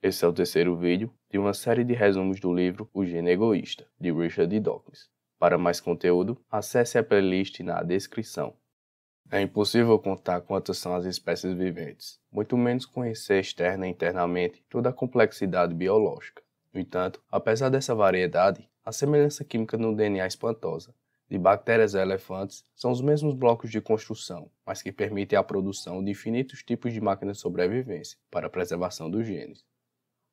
Esse é o terceiro vídeo de uma série de resumos do livro O Gene Egoísta, de Richard Dawkins. Para mais conteúdo, acesse a playlist na descrição. É impossível contar quantas são as espécies viventes, muito menos conhecer externa e internamente toda a complexidade biológica. No entanto, apesar dessa variedade, a semelhança química no DNA é espantosa. De bactérias a elefantes são os mesmos blocos de construção, mas que permitem a produção de infinitos tipos de máquinas de sobrevivência para a preservação dos genes.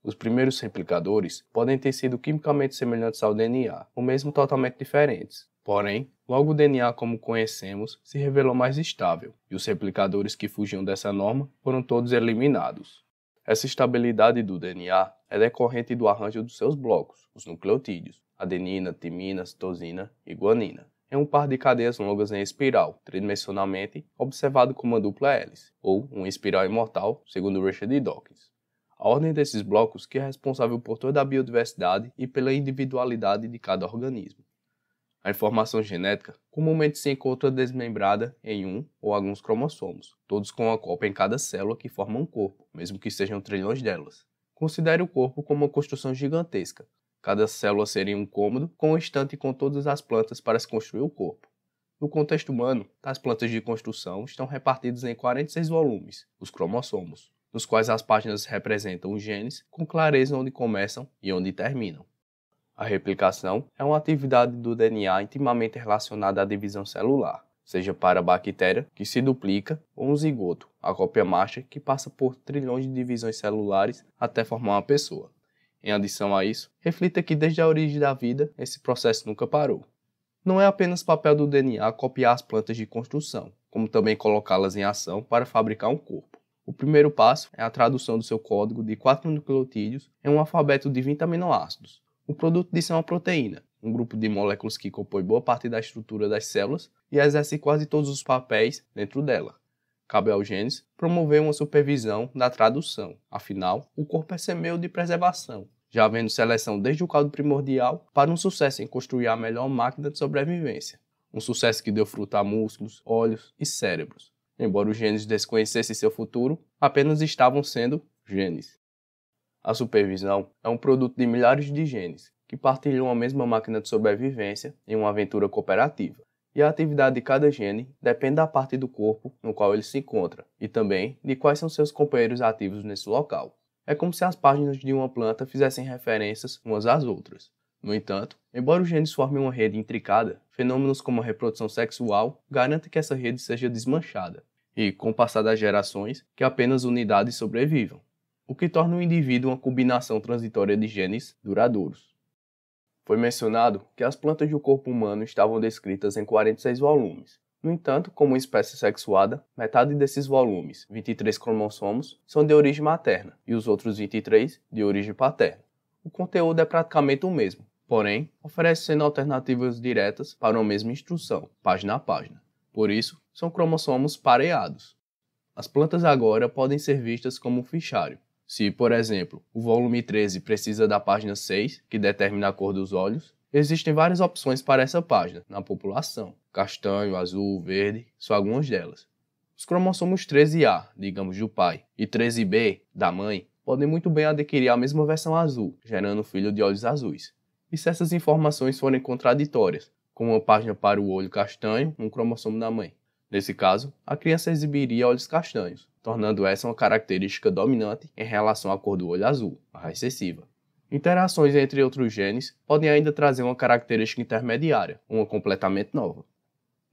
Os primeiros replicadores podem ter sido quimicamente semelhantes ao DNA, ou mesmo totalmente diferentes. Porém, logo o DNA como conhecemos se revelou mais estável, e os replicadores que fugiam dessa norma foram todos eliminados. Essa estabilidade do DNA é decorrente do arranjo dos seus blocos, os nucleotídeos, adenina, timina, citosina e guanina. É um par de cadeias longas em espiral, tridimensionalmente, observado como uma dupla hélice, ou uma espiral imortal, segundo Richard Dawkins. A ordem desses blocos que é responsável por toda a biodiversidade e pela individualidade de cada organismo. A informação genética comumente se encontra desmembrada em um ou alguns cromossomos, todos com uma cópia em cada célula que forma um corpo, mesmo que sejam trilhões delas. Considere o corpo como uma construção gigantesca. Cada célula seria um cômodo com um estante com todas as plantas para se construir o corpo. No contexto humano, as plantas de construção estão repartidas em 46 volumes, os cromossomos nos quais as páginas representam os genes, com clareza onde começam e onde terminam. A replicação é uma atividade do DNA intimamente relacionada à divisão celular, seja para a bactéria, que se duplica, ou um zigoto, a cópia macha, que passa por trilhões de divisões celulares até formar uma pessoa. Em adição a isso, reflita que desde a origem da vida, esse processo nunca parou. Não é apenas papel do DNA copiar as plantas de construção, como também colocá-las em ação para fabricar um corpo. O primeiro passo é a tradução do seu código de quatro nucleotídeos em um alfabeto de 20 aminoácidos. O produto disso é uma proteína, um grupo de moléculas que compõe boa parte da estrutura das células e exerce quase todos os papéis dentro dela. Cabe ao genes promover uma supervisão da tradução, afinal, o corpo é seu meio de preservação, já havendo seleção desde o caldo primordial para um sucesso em construir a melhor máquina de sobrevivência. Um sucesso que deu fruto a músculos, olhos e cérebros. Embora os genes desconhecessem seu futuro, apenas estavam sendo genes. A supervisão é um produto de milhares de genes que partilham a mesma máquina de sobrevivência em uma aventura cooperativa, e a atividade de cada gene depende da parte do corpo no qual ele se encontra e também de quais são seus companheiros ativos nesse local. É como se as páginas de uma planta fizessem referências umas às outras. No entanto, embora os genes formem uma rede intricada, fenômenos como a reprodução sexual garantem que essa rede seja desmanchada e, com o passar das gerações, que apenas unidades sobrevivam, o que torna o indivíduo uma combinação transitória de genes duradouros. Foi mencionado que as plantas do corpo humano estavam descritas em 46 volumes. No entanto, como espécie sexuada, metade desses volumes, 23 cromossomos, são de origem materna e os outros 23 de origem paterna. O conteúdo é praticamente o mesmo, porém, oferecendo alternativas diretas para uma mesma instrução, página a página. Por isso, são cromossomos pareados. As plantas agora podem ser vistas como um fichário. Se, por exemplo, o volume 13 precisa da página 6, que determina a cor dos olhos, existem várias opções para essa página na população: castanho, azul, verde, só algumas delas. Os cromossomos 13A, digamos do pai, e 13B, da mãe, podem muito bem adquirir a mesma versão azul, gerando um filho de olhos azuis e se essas informações forem contraditórias, como uma página para o olho castanho, um cromossomo da mãe. Nesse caso, a criança exibiria olhos castanhos, tornando essa uma característica dominante em relação à cor do olho azul, a recessiva. Interações entre outros genes podem ainda trazer uma característica intermediária, uma completamente nova.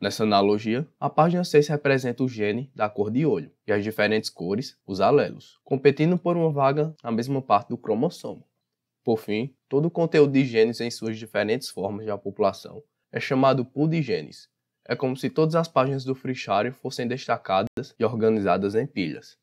Nessa analogia, a página 6 representa o gene da cor de olho e as diferentes cores, os alelos, competindo por uma vaga na mesma parte do cromossomo. Por fim, todo o conteúdo de genes em suas diferentes formas de população é chamado pool de genes. É como se todas as páginas do fichário fossem destacadas e organizadas em pilhas.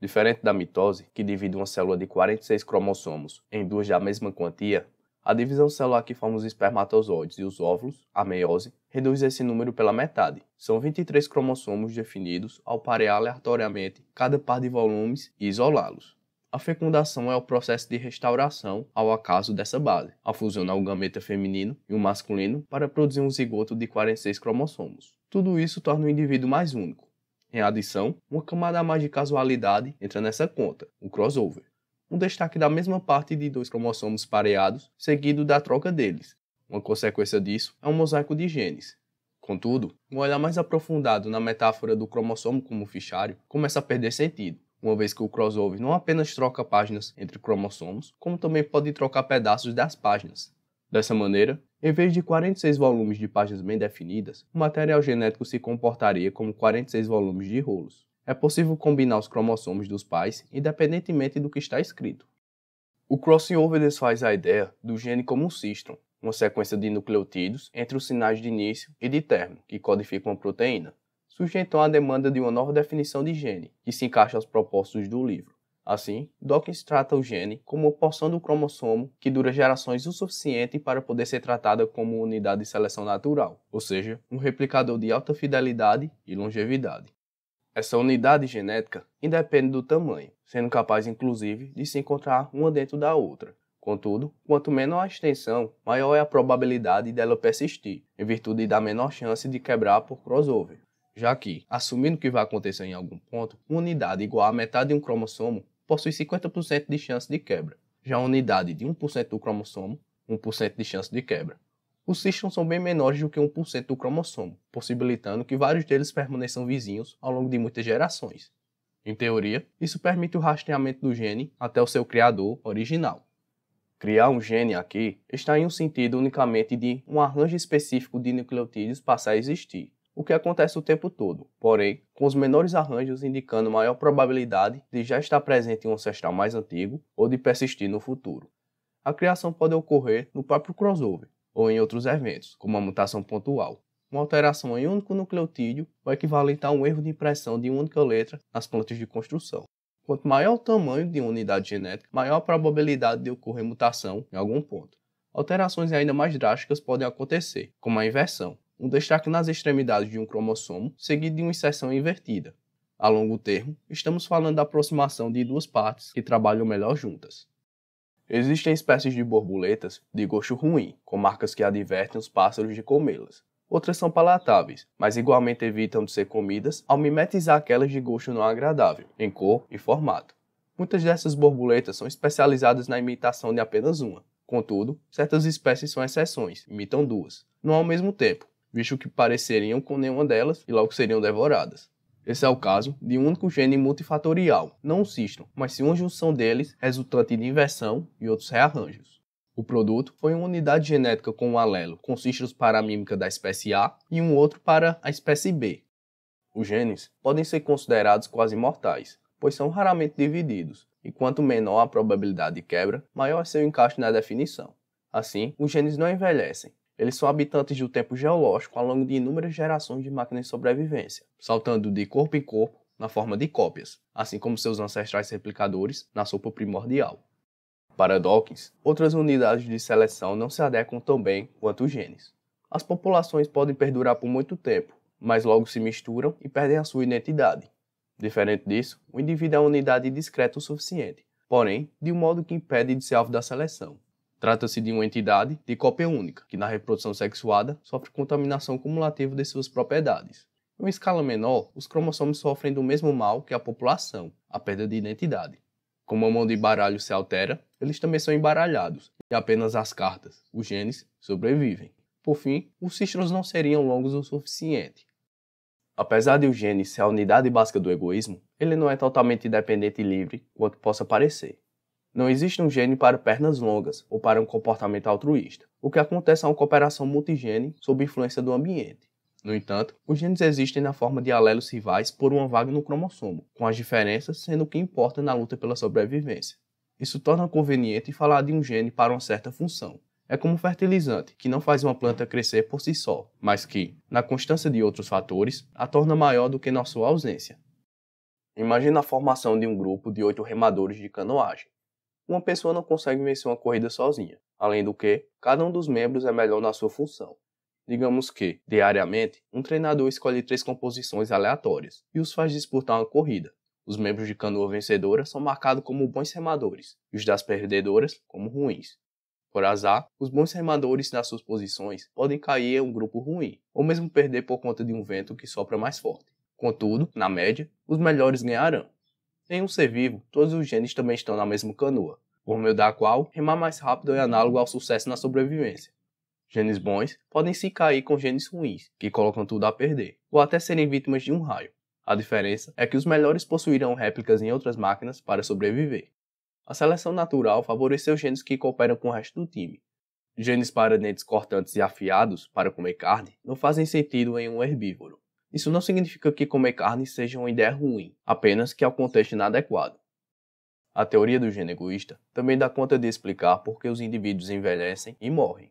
Diferente da mitose, que divide uma célula de 46 cromossomos em duas da mesma quantia, a divisão celular que forma os espermatozoides e os óvulos, a meiose, reduz esse número pela metade. São 23 cromossomos definidos ao parear aleatoriamente cada par de volumes e isolá-los. A fecundação é o processo de restauração ao acaso dessa base, ao fusionar o gameta feminino e o masculino para produzir um zigoto de 46 cromossomos. Tudo isso torna o indivíduo mais único. Em adição, uma camada a mais de casualidade entra nessa conta, o crossover. Um destaque da mesma parte de dois cromossomos pareados, seguido da troca deles. Uma consequência disso é um mosaico de genes, Contudo, um olhar mais aprofundado na metáfora do cromossomo como fichário começa a perder sentido uma vez que o crossover não apenas troca páginas entre cromossomos, como também pode trocar pedaços das páginas. Dessa maneira, em vez de 46 volumes de páginas bem definidas, o material genético se comportaria como 46 volumes de rolos. É possível combinar os cromossomos dos pais, independentemente do que está escrito. O crossover desfaz a ideia do gene como um cistron, uma sequência de nucleotidos entre os sinais de início e de término, que codificam uma proteína então a demanda de uma nova definição de gene, que se encaixa aos propósitos do livro. Assim, Dawkins trata o gene como uma porção do cromossomo que dura gerações o suficiente para poder ser tratada como unidade de seleção natural, ou seja, um replicador de alta fidelidade e longevidade. Essa unidade genética independe do tamanho, sendo capaz inclusive de se encontrar uma dentro da outra. Contudo, quanto menor a extensão, maior é a probabilidade dela persistir, em virtude da menor chance de quebrar por crossover já que, assumindo que vai acontecer em algum ponto, uma unidade igual a metade de um cromossomo possui 50% de chance de quebra, já uma unidade de 1% do cromossomo, 1% de chance de quebra. Os cistos são bem menores do que 1% do cromossomo, possibilitando que vários deles permaneçam vizinhos ao longo de muitas gerações. Em teoria, isso permite o rastreamento do gene até o seu criador original. Criar um gene aqui está em um sentido unicamente de um arranjo específico de nucleotídeos passar a existir, o que acontece o tempo todo, porém, com os menores arranjos indicando maior probabilidade de já estar presente em um ancestral mais antigo ou de persistir no futuro. A criação pode ocorrer no próprio crossover ou em outros eventos, como a mutação pontual. Uma alteração em um único nucleotídeo vai equivaler a um erro de impressão de uma única letra nas plantas de construção. Quanto maior o tamanho de uma unidade genética, maior a probabilidade de ocorrer mutação em algum ponto. Alterações ainda mais drásticas podem acontecer, como a inversão, um destaque nas extremidades de um cromossomo, seguido de uma inserção invertida. A longo termo, estamos falando da aproximação de duas partes que trabalham melhor juntas. Existem espécies de borboletas de gosto ruim, com marcas que advertem os pássaros de comê-las. Outras são palatáveis, mas igualmente evitam de ser comidas ao mimetizar aquelas de gosto não agradável, em cor e formato. Muitas dessas borboletas são especializadas na imitação de apenas uma. Contudo, certas espécies são exceções, imitam duas, não ao mesmo tempo, visto que pareceriam com nenhuma delas e logo seriam devoradas. Esse é o caso de um único gene multifatorial, não um cisto, mas sim uma junção deles resultante de inversão e outros rearranjos. O produto foi uma unidade genética com um alelo com cistos para a mímica da espécie A e um outro para a espécie B. Os genes podem ser considerados quase mortais, pois são raramente divididos, e quanto menor a probabilidade de quebra, maior é seu encaixe na definição. Assim, os genes não envelhecem, eles são habitantes do tempo geológico ao longo de inúmeras gerações de máquinas de sobrevivência, saltando de corpo em corpo na forma de cópias, assim como seus ancestrais replicadores na sopa primordial. Para Dawkins, outras unidades de seleção não se adequam tão bem quanto os genes. As populações podem perdurar por muito tempo, mas logo se misturam e perdem a sua identidade. Diferente disso, o indivíduo é uma unidade discreta o suficiente, porém, de um modo que impede de ser alvo da seleção. Trata-se de uma entidade de cópia única, que na reprodução sexuada sofre contaminação cumulativa de suas propriedades. Em uma escala menor, os cromossomos sofrem do mesmo mal que a população, a perda de identidade. Como a mão de baralho se altera, eles também são embaralhados, e apenas as cartas, os genes, sobrevivem. Por fim, os cistros não seriam longos o suficiente. Apesar de o gene ser a unidade básica do egoísmo, ele não é totalmente independente e livre quanto possa parecer. Não existe um gene para pernas longas ou para um comportamento altruísta. O que acontece é uma cooperação multigene sob influência do ambiente. No entanto, os genes existem na forma de alelos rivais por uma vaga no cromossomo, com as diferenças sendo o que importa na luta pela sobrevivência. Isso torna conveniente falar de um gene para uma certa função. É como um fertilizante, que não faz uma planta crescer por si só, mas que, na constância de outros fatores, a torna maior do que na sua ausência. Imagina a formação de um grupo de oito remadores de canoagem. Uma pessoa não consegue vencer uma corrida sozinha, além do que, cada um dos membros é melhor na sua função. Digamos que, diariamente, um treinador escolhe três composições aleatórias e os faz disputar uma corrida. Os membros de canoa vencedora são marcados como bons remadores e os das perdedoras como ruins. Por azar, os bons remadores nas suas posições podem cair em um grupo ruim, ou mesmo perder por conta de um vento que sopra mais forte. Contudo, na média, os melhores ganharão. Nenhum ser vivo, todos os genes também estão na mesma canoa, por meio da qual remar mais rápido é análogo ao sucesso na sobrevivência. Genes bons podem se cair com genes ruins, que colocam tudo a perder, ou até serem vítimas de um raio. A diferença é que os melhores possuirão réplicas em outras máquinas para sobreviver. A seleção natural favoreceu genes que cooperam com o resto do time. Genes para dentes cortantes e afiados para comer carne não fazem sentido em um herbívoro. Isso não significa que comer carne seja uma ideia ruim, apenas que é o contexto inadequado. A teoria do gene egoísta também dá conta de explicar por que os indivíduos envelhecem e morrem.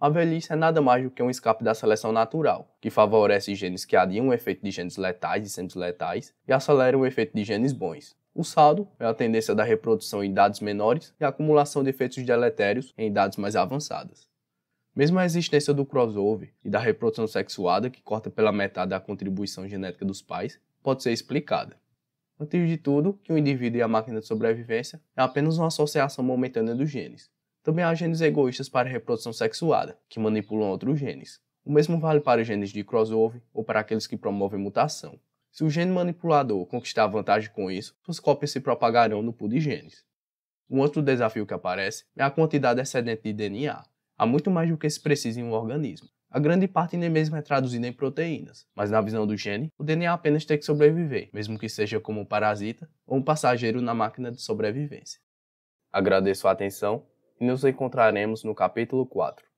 A velhice é nada mais do que um escape da seleção natural, que favorece genes que adiam o efeito de genes letais e letais e acelera o efeito de genes bons. O saldo é a tendência da reprodução em idades menores e a acumulação de efeitos deletérios em idades mais avançadas. Mesmo a existência do crossover e da reprodução sexuada, que corta pela metade a contribuição genética dos pais, pode ser explicada. Antes de tudo, que o indivíduo e a máquina de sobrevivência é apenas uma associação momentânea dos genes. Também há genes egoístas para reprodução sexuada, que manipulam outros genes. O mesmo vale para genes de crossover ou para aqueles que promovem mutação. Se o gene manipulador conquistar vantagem com isso, suas cópias se propagarão no pool de genes. Um outro desafio que aparece é a quantidade excedente de DNA, há muito mais do que se precisa em um organismo. A grande parte nem mesmo é traduzida em proteínas, mas na visão do gene, o DNA apenas tem que sobreviver, mesmo que seja como um parasita ou um passageiro na máquina de sobrevivência. Agradeço a atenção e nos encontraremos no capítulo 4.